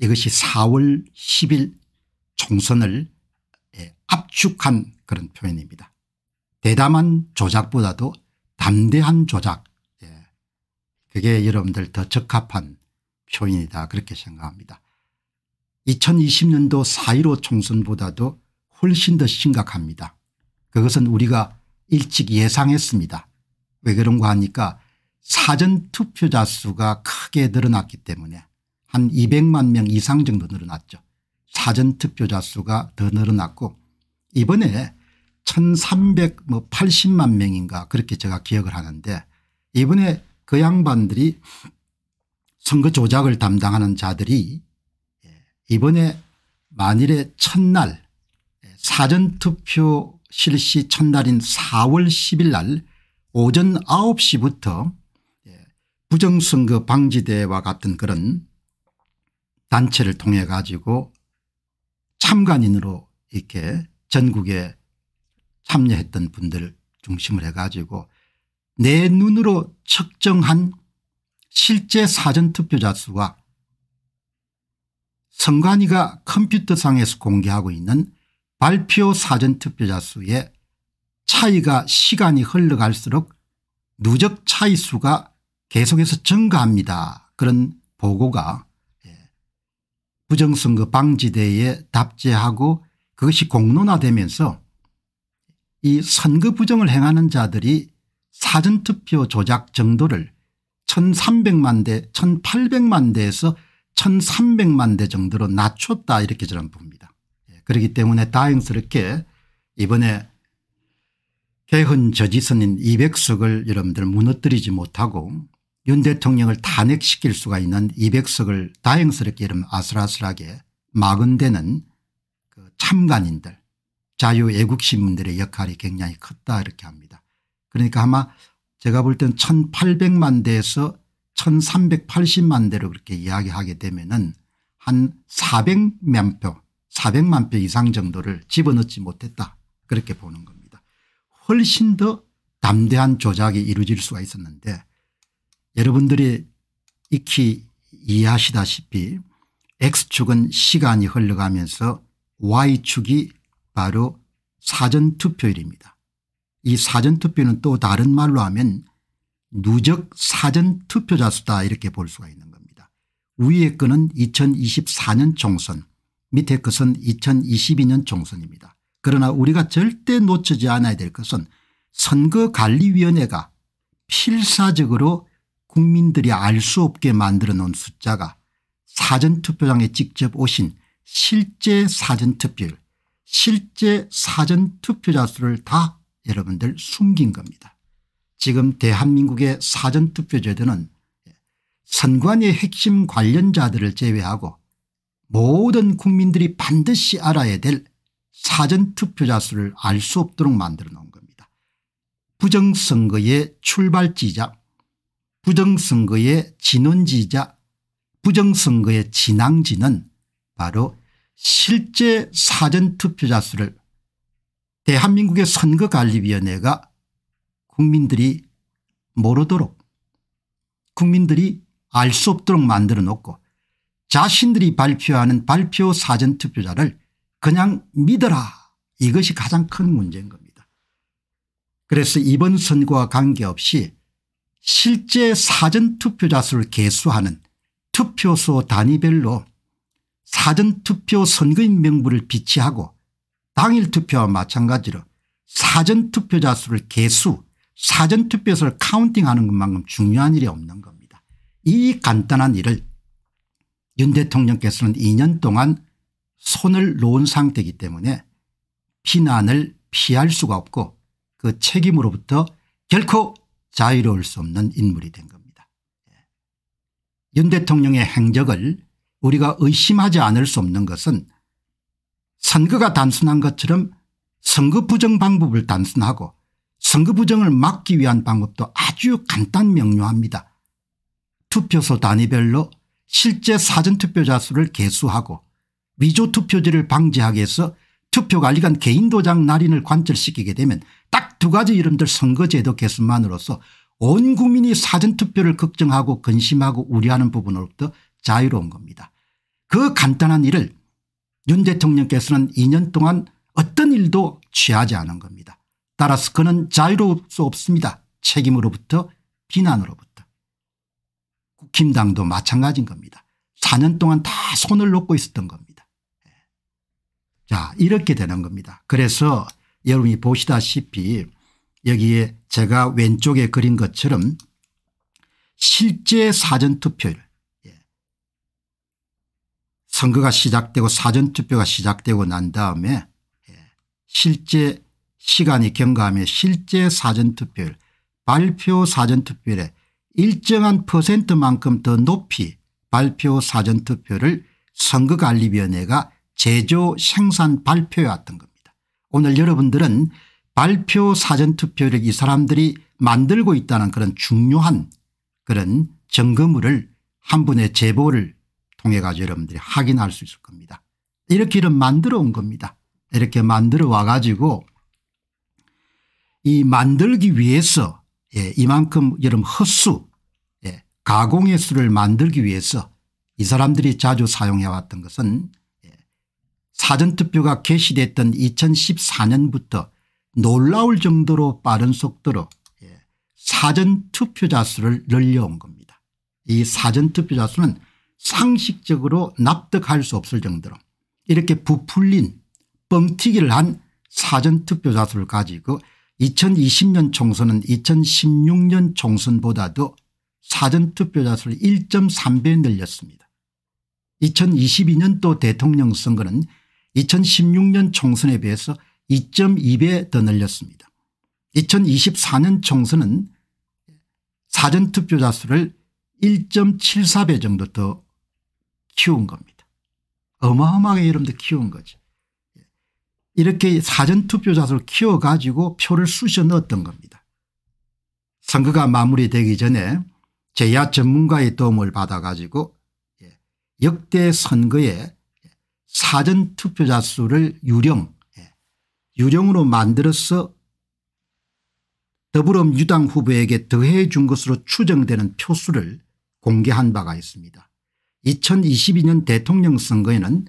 이것이 4월 10일 총선을 예, 압축한 그런 표현입니다. 대담한 조작보다도 담대한 조작 예, 그게 여러분들 더 적합한 표현이다 그렇게 생각합니다. 2020년도 4.15 총선보다도 훨씬 더 심각합니다. 그것은 우리가 일찍 예상했습니다. 왜 그런가 하니까 사전투표자 수가 크게 늘어났기 때문에 한 200만 명 이상 정도 늘어났죠. 사전투표자 수가 더 늘어났고 이번에 1380만 뭐 명인가 그렇게 제가 기억을 하는데 이번에 그 양반들이 선거 조작을 담당하는 자들이 예, 이번에 만일에 첫날 예, 사전투표 실시 첫날인 4월 10일 날 오전 9시부터 예, 부정선거 방지대와 같은 그런 단체를 통해 가지고 참관인으로 이렇게 전국에 참여했던 분들 중심을 해 가지고 내 눈으로 측정한 실제 사전투표자 수와 선관위가 컴퓨터상에서 공개하고 있는 발표 사전투표자 수의 차이가 시간이 흘러갈수록 누적 차이수가 계속해서 증가합니다. 그런 보고가 부정선거 방지대에 답제하고 그것이 공론화되면서 이 선거 부정을 행하는 자들이 사전투표 조작 정도를 1300만 대 1800만 대에서 1300만 대 정도로 낮췄다 이렇게 저는 봅니다. 예, 그렇기 때문에 다행스럽게 이번에 개헌 저지선인 200석을 여러분들 무너뜨리지 못하고 윤 대통령을 탄핵시킬 수가 있는 200석을 다행스럽게 이름 아슬아슬하게 막은 데는 그 참관인들 자유애국신문들의 역할이 굉장히 컸다 이렇게 합니다. 그러니까 아마 제가 볼 때는 1800만 대에서 1380만 대로 그렇게 이야기하게 되면은 한 400만 표 400만 표 이상 정도를 집어넣지 못했다 그렇게 보는 겁니다. 훨씬 더 담대한 조작이 이루어질 수가 있었는데 여러분들이 익히 이해하시다시피 X축은 시간이 흘러가면서 Y축이 바로 사전투표일입니다이 사전투표는 또 다른 말로 하면 누적 사전투표자 수다 이렇게 볼 수가 있는 겁니다. 위에 거는 2024년 총선 밑에 것은 2022년 총선입니다. 그러나 우리가 절대 놓치지 않아야 될 것은 선거관리위원회가 필사적으로 국민들이 알 수 없게 만들어 놓은 숫자가 사전투표장에 직접 오신 실제 사전투표율 실제 사전투표자 수를 다 여러분들 숨긴 겁니다. 지금 대한민국의 사전투표 제도는 선관위의 핵심 관련자들을 제외하고 모든 국민들이 반드시 알아야 될 사전투표자 수를 알 수 없도록 만들어 놓은 겁니다. 부정선거의 출발지자 부정선거의 진원지이자 부정선거의 진앙지는 바로 실제 사전투표자 수를 대한민국의 선거관리위원회가 국민들이 모르도록 국민들이 알 수 없도록 만들어 놓고 자신들이 발표하는 발표 사전투표자를 그냥 믿어라 이것이 가장 큰 문제인 겁니다. 그래서 이번 선거와 관계없이 실제 사전투표자 수를 개수하는 투표소 단위별로 사전투표 선거인 명부를 비치하고 당일 투표와 마찬가지로 사전투표자 수를 개수 사전투표 소를 카운팅하는 것만큼 중요한 일이 없는 겁니다. 이 간단한 일을 윤 대통령께서는 2년 동안 손을 놓은 상태이기 때문에 비난을 피할 수가 없고 그 책임으로부터 결코 자유로울 수 없는 인물이 된 겁니다. 예. 윤 대통령의 행적을 우리가 의심하지 않을 수 없는 것은 선거가 단순한 것처럼 선거 부정 방법을 단순하고 선거 부정을 막기 위한 방법도 아주 간단 명료합니다. 투표소 단위별로 실제 사전투표자 수를 개수하고 위조 투표지를 방지하기 위해서 투표관리관 개인 도장 날인을 관철시키게 되면 딱두 가지 이름들 선거제도 개선만으로서 온 국민이 사전투표를 걱정하고 근심하고 우려하는 부분으로부터 자유로운 겁니다. 그 간단한 일을 윤 대통령께서는 2년 동안 어떤 일도 취하지 않은 겁니다. 따라서 그는 자유로울 수 없습니다. 책임으로부터 비난으로부터. 국힘당도 마찬가지인 겁니다. 4년 동안 다 손을 놓고 있었던 겁니다. 예. 자 이렇게 되는 겁니다. 그래서 여러분이 보시다시피 여기에 제가 왼쪽에 그린 것처럼 실제 사전투표율 예. 선거가 시작되고 사전투표가 시작되고 난 다음에 예, 실제 시간이 경과하며 실제 사전투표율 발표 사전투표율에 일정한 퍼센트만큼 더 높이 발표 사전투표를 선거관리위원회가 제조 생산 발표해 왔던 겁니다. 오늘 여러분들은 발표 사전투표를 이 사람들이 만들고 있다는 그런 중요한 그런 점검을 한 분의 제보를 통해 가지고 여러분들이 확인할 수 있을 겁니다. 이렇게 이런 만들어 온 겁니다. 이렇게 만들어 와 가지고 이 만들기 위해서 예, 이만큼 여름 헛수 예, 가공의 수를 만들기 위해서 이 사람들이 자주 사용해왔던 것은 사전투표가 개시됐던 2014년부터 놀라울 정도로 빠른 속도로 예, 사전투표자 수를 늘려온 겁니다. 이 사전투표자 수는 상식적으로 납득할 수 없을 정도로 이렇게 부풀린 뻥튀기를 한 사전투표자 수를 가지고 2020년 총선은 2016년 총선보다도 사전투표자 수를 1.3배 늘렸습니다. 2022년도 대통령 선거는 2016년 총선에 비해서 2.2배 더 늘렸습니다. 2024년 총선은 사전투표자 수를 1.74배 정도 더 키운 겁니다. 어마어마하게 여러분들 키운 거죠. 이렇게 사전투표자 수를 키워가지고 표를 쑤셔 넣었던 겁니다. 선거가 마무리되기 전에 제야 전문가의 도움을 받아가지고 예, 역대 선거에 사전 투표자 수를 유령 예, 유령으로 만들어서 더불어민주당 후보에게 더해 준 것으로 추정되는 표수를 공개한 바가 있습니다. 2022년 대통령 선거에는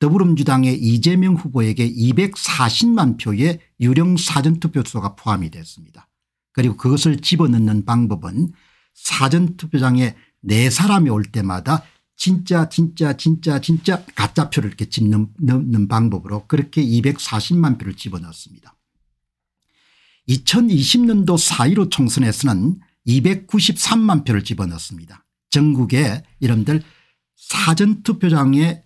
더불어민주당의 이재명 후보에게 240만 표의 유령 사전투표수가 포함이 됐습니다. 그리고 그것을 집어넣는 방법은 사전투표장에 네 사람이 올 때마다 진짜 진짜 진짜 진짜 가짜 표를 이렇게 집는 넣는 방법으로 그렇게 240만 표를 집어넣었습니다. 2020년도 4.15 총선에서는 293만 표를 집어넣었습니다. 전국에 러분들 사전투표장에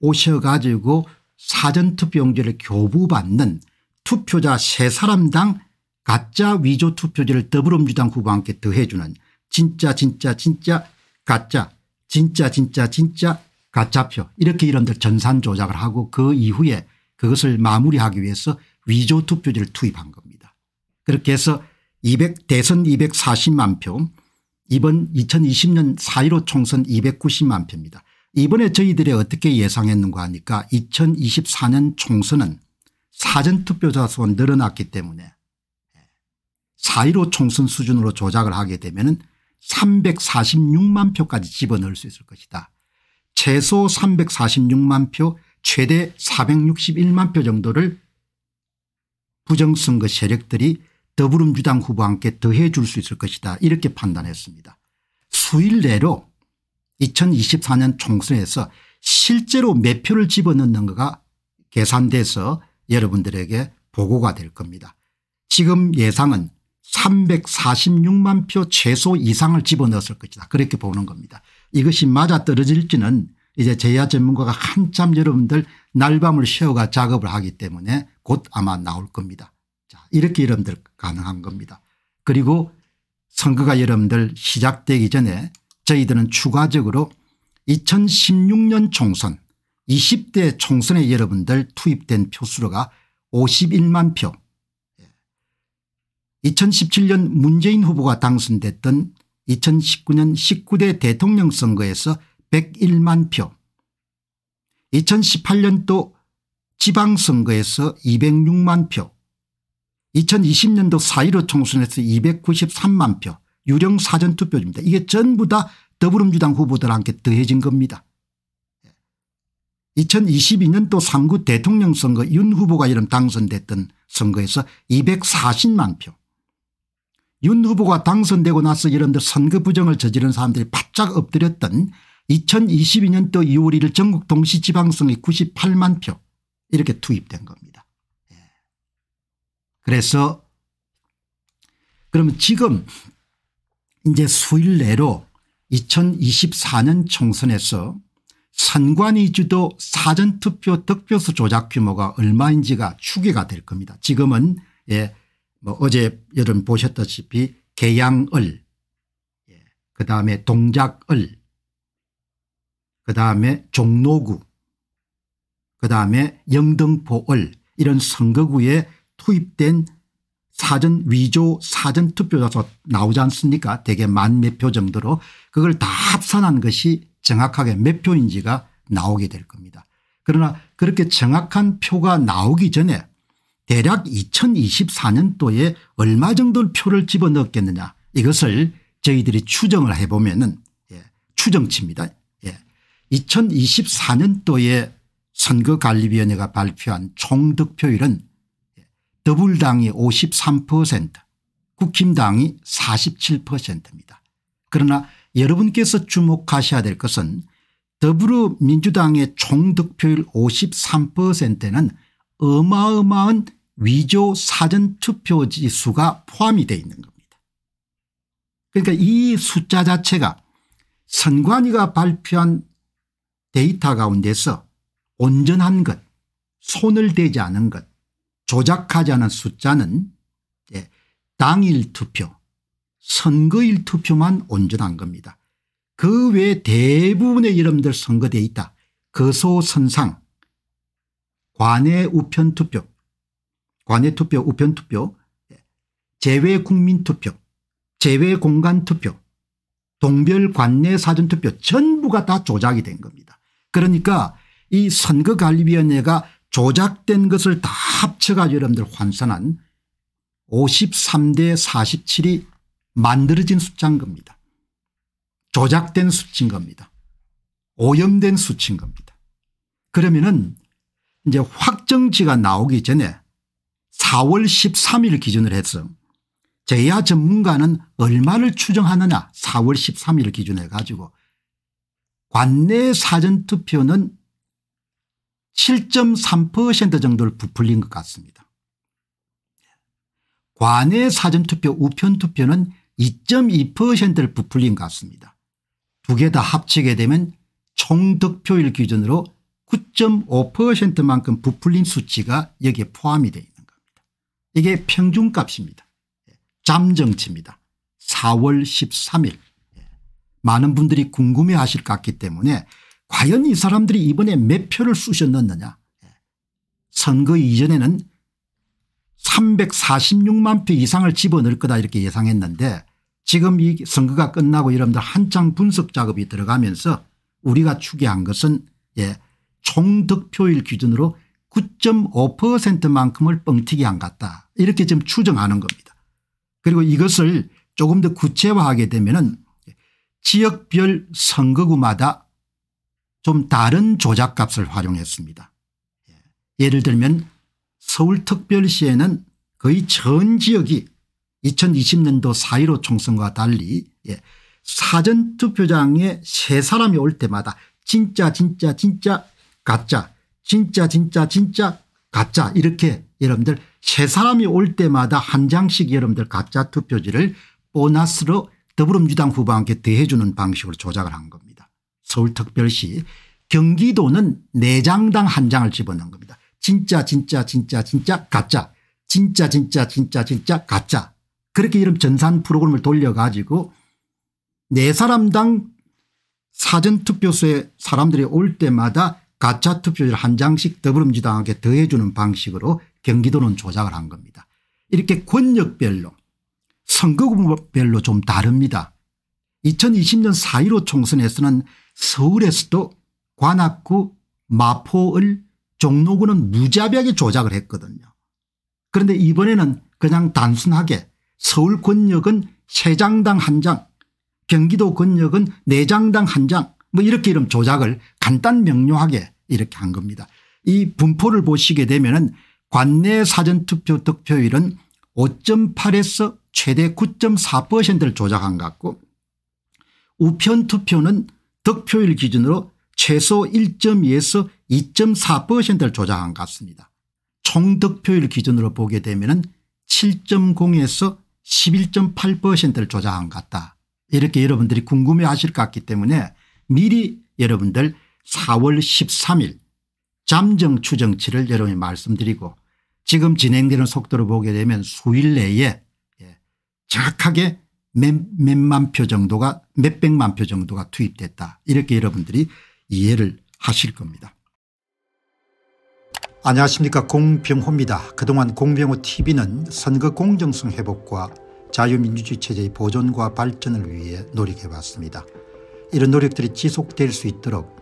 오셔가지고 사전투표용지를 교부받는 투표자 3사람당 가짜 위조 투표지를 더불어민주당 후보와 함께 더해주는 진짜 진짜 진짜 가짜 진짜 진짜 진짜 가짜표 이렇게 이름들 전산 조작을 하고 그 이후에 그것을 마무리하기 위해서 위조 투표지를 투입한 겁니다. 그렇게 해서 200 대선 240만 표 이번 2020년 4.15 총선 290만 표입니다. 이번에 저희들이 어떻게 예상했는가 하니까 2024년 총선은 사전투표자 수가 늘어났기 때문에 4.15 총선 수준으로 조작을 하게 되면 은 346만 표까지 집어넣을 수 있을 것이다. 최소 346만 표 최대 461만 표 정도를 부정선거 세력들이 더불어민주당 후보와 함께 더해 줄 수 있을 것이다 이렇게 판단했습니다. 수일 내로 2024년 총선에서 실제로 몇 표를 집어넣는가가 계산돼서 여러분들에게 보고가 될 겁니다. 지금 예상은 346만 표 최소 이상을 집어넣었을 것이다. 그렇게 보는 겁니다. 이것이 맞아떨어질지는 이제 제야 전문가가 한참 여러분들 날밤을 쉬어가 작업을 하기 때문에 곧 아마 나올 겁니다. 자 이렇게 여러분들 가능한 겁니다. 그리고 선거가 여러분들 시작되기 전에 저희들은 추가적으로 2016년 총선 20대 총선에 여러분들 투입된 표수로가 51만 표 2017년 문재인 후보가 당선됐던 2019년 19대 대통령 선거에서 101만 표 2018년도 지방선거에서 206만 표 2020년도 4.15 총선에서 293만 표 유령 사전투표입니다. 이게 전부 다 더불어민주당 후보들한테 더해진 겁니다. 2022년도 3구 대통령 선거 윤 후보가 이름 당선됐던 선거에서 240만 표윤 후보가 당선되고 나서 이런 데 선거 부정을 저지른 사람들이 바짝 엎드렸던 2022년도 2월 1일 전국 동시지방성이 98만 표 이렇게 투입된 겁니다. 예. 그래서 그러면 지금 이제 수일 내로 2024년 총선에서 선관위주도 사전투표 득표수 조작 규모가 얼마인지가 추계가 될 겁니다. 지금은 예, 뭐 어제 여러분 보셨다시피 개양을 예. 그다음에 동작을 그다음에 종로구 그다음에 영등포을 이런 선거구에 투입된 사전 위조 사전 투표자서 나오지 않습니까 대개 만 몇 표 정도로 그걸 다 합산한 것이 정확하게 몇 표인지가 나오게 될 겁니다. 그러나 그렇게 정확한 표가 나오기 전에 대략 2024년도에 얼마 정도 표를 집어넣겠느냐 었 이것을 저희들이 추정을 해보면 은 예, 추정치입니다. 예. 2024년도에 선거관리위원회가 발표한 총득표율은 예, 더불당이 53% 국힘당이 47%입니다. 그러나 여러분께서 주목하셔야 될 것은 더불어민주당의 총득표율 53%는 어마어마한 위조 사전투표지 수가 포함이 되어 있는 겁니다. 그러니까 이 숫자 자체가 선관위가 발표한 데이터 가운데서 온전한 것 손을 대지 않은 것 조작하지 않은 숫자는 당일 투표 선거일 투표만 온전한 겁니다. 그 외 대부분의 여러들 선거 데이터 거소선상 관외 우편 투표, 관외 투표, 우편 투표, 제외 국민 투표, 제외 공간 투표, 동별 관내 사전 투표 전부가 다 조작이 된 겁니다. 그러니까 이 선거관리위원회가 조작된 것을 다 합쳐가지고 여러분들 환산한 53대 47이 만들어진 숫자인 겁니다. 조작된 수치인 겁니다. 오염된 수치인 겁니다. 그러면은 이제 확정지가 나오기 전에 4월 13일 기준을 해서 제야 전문가는 얼마를 추정하느냐 4월 13일 기준해 가지고 관내 사전투표는 7.3% 정도를 부풀린 것 같습니다. 관내 사전투표 우편투표는 2.2%를 부풀린 것 같습니다. 두 개 다 합치게 되면 총득표율 기준으로 9.5%만큼 부풀린 수치가 여기에 포함이 되어 있는 겁니다. 이게 평균값입니다. 예, 잠정치입니다. 4월 13일. 예, 많은 분들이 궁금해 하실 것 같기 때문에 과연 이 사람들이 이번에 몇 표를 쑤셔 느냐 예, 선거 이전에는 346만 표 이상을 집어넣을 거다 이렇게 예상했는데 지금 이 선거가 끝나고 여러분들 한창 분석 작업이 들어가면서 우리가 추계한 것은 예, 총 득표율 기준으로 9.5%만큼을 뻥튀기 한 같다 이렇게 지금 추정하는 겁니다. 그리고 이것을 조금 더 구체화하게 되면 지역별 선거구마다 좀 다른 조작값을 활용했습니다. 예를 들면 서울특별시에는 거의 전 지역이 2020년도 4.15 총선과 달리 예, 사전투표장에 세 사람이 올 때마다 진짜 진짜 진짜 가짜 진짜 진짜 진짜 가짜 이렇게 여러분들 세 사람이 올 때마다 한 장씩 여러분들 가짜 투표지를 보너스로 더불어민주당 후보한테 대해주는 방식으로 조작을 한 겁니다. 서울특별시 경기도는 4장당 한장을 집어넣은 겁니다. 진짜 진짜 진짜 진짜 가짜 진짜 진짜 진짜 진짜 가짜 그렇게 이런 전산 프로그램을 돌려가지고 4 사람당 사전투표소에 사람들이 올 때마다 가짜 투표지를 한 장씩 더불어민주당에게 더해주는 방식으로 경기도는 조작을 한 겁니다. 이렇게 권력별로 선거구별로 좀 다릅니다. 2020년 4.15 총선에서는 서울에서도 관악구 마포을 종로구는 무자비하게 조작을 했거든요. 그런데 이번에는 그냥 단순하게 서울 권역은3장당한 장, 경기도 권역은4장당한 장, 뭐 이렇게 이름 조작을 간단 명료하게 이렇게 한 겁니다. 이 분포를 보시게 되면 관내 사전투표 득표율은 5.8에서 최대 9.4%를 조작한 것 같고 우편 투표는 득표율 기준으로 최소 1.2에서 2.4%를 조작한 것 같습니다. 총 득표율 기준으로 보게 되면 7.0에서 11.8%를 조작한 것 같다. 이렇게 여러분들이 궁금해하실 것 같기 때문에 미리 여러분들 4월 13일 잠정 추정치를 여러분이 말씀드리고 지금 진행되는 속도를 보게 되면 수일 내에 예, 정확하게 몇, 몇만 표 정도가 몇백만 표 정도가 투입됐다 이렇게 여러분들이 이해를 하실 겁니다. 안녕하십니까 공병호입니다. 그동안 공병호 tv는 선거 공정성 회복과 자유민주주의 체제의 보존과 발전을 위해 노력해왔습니다. 이런 노력들이 지속될 수 있도록